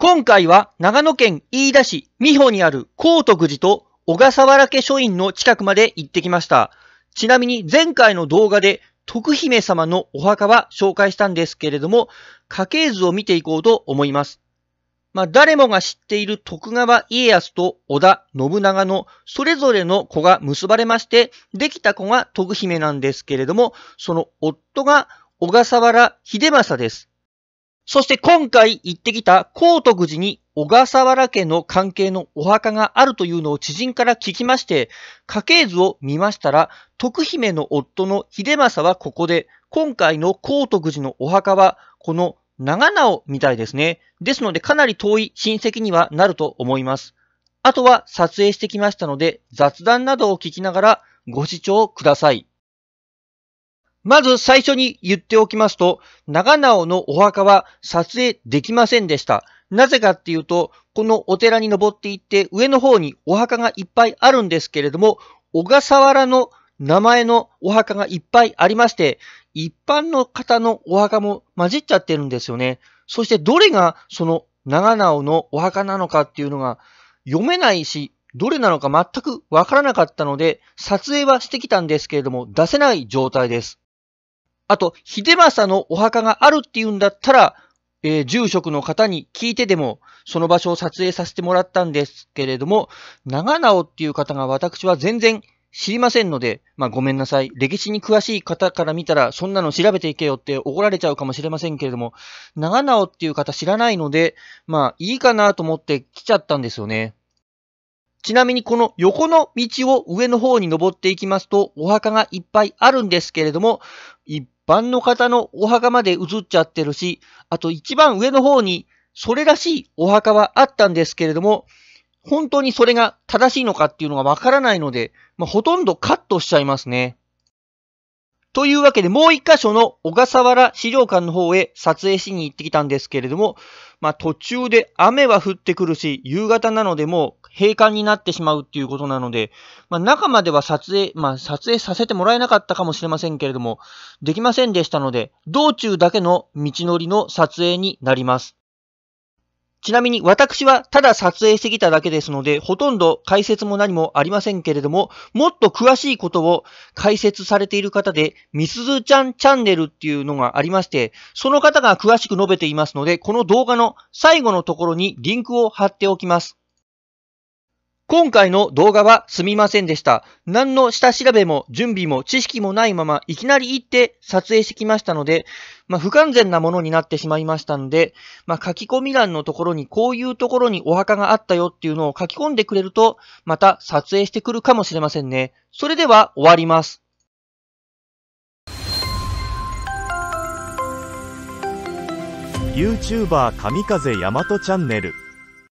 今回は長野県飯田市美穂にある高徳寺と小笠原家書院の近くまで行ってきました。ちなみに前回の動画で徳姫様のお墓は紹介したんですけれども、家系図を見ていこうと思います。まあ、誰もが知っている徳川家康と織田信長のそれぞれの子が結ばれまして、できた子が徳姫なんですけれども、その夫が小笠原秀政です。そして今回行ってきた高徳寺に小笠原家の関係のお墓があるというのを知人から聞きまして、家系図を見ましたら、徳姫の夫の秀政はここで、今回の高徳寺のお墓は、この長直みたいですね。ですのでかなり遠い親戚にはなると思います。あとは撮影してきましたので、雑談などを聞きながらご視聴ください。まず最初に言っておきますと、長直のお墓は撮影できませんでした。なぜかっていうと、このお寺に登っていって上の方にお墓がいっぱいあるんですけれども、小笠原の名前のお墓がいっぱいありまして、一般の方のお墓も混じっちゃってるんですよね。そしてどれがその長直のお墓なのかっていうのが読めないし、どれなのか全くわからなかったので、撮影はしてきたんですけれども、出せない状態です。あと、秀政のお墓があるっていうんだったら、えー、住職の方に聞いてでも、その場所を撮影させてもらったんですけれども、長直っていう方が私は全然知りませんので、まあ、ごめんなさい。歴史に詳しい方から見たら、そんなの調べていけよって怒られちゃうかもしれませんけれども、長直っていう方知らないので、まあ、いいかなと思って来ちゃったんですよね。ちなみにこの横の道を上の方に登っていきますと、お墓がいっぱいあるんですけれども、いっ番の方のお墓まで移っちゃってるし、あと一番上の方に、それらしいお墓はあったんですけれども、本当にそれが正しいのかっていうのがわからないので、まあ、ほとんどカットしちゃいますね。というわけで、もう一箇所の小笠原資料館の方へ撮影しに行ってきたんですけれども、まあ途中で雨は降ってくるし、夕方なのでもう閉館になってしまうっていうことなので、まあ中までは撮影、まあ撮影させてもらえなかったかもしれませんけれども、できませんでしたので、道中だけの道のりの撮影になります。ちなみに私はただ撮影してきただけですので、ほとんど解説も何もありませんけれども、もっと詳しいことを解説されている方で、みすずちゃんチャンネルっていうのがありまして、その方が詳しく述べていますので、この動画の最後のところにリンクを貼っておきます。今回の動画はすみませんでした。何の下調べも準備も知識もないままいきなり行って撮影してきましたので、まあ、不完全なものになってしまいましたんで、まあ、書き込み欄のところにこういうところにお墓があったよっていうのを書き込んでくれると、また撮影してくるかもしれませんね。それでは終わります。YouTuber 神風大和チャンネル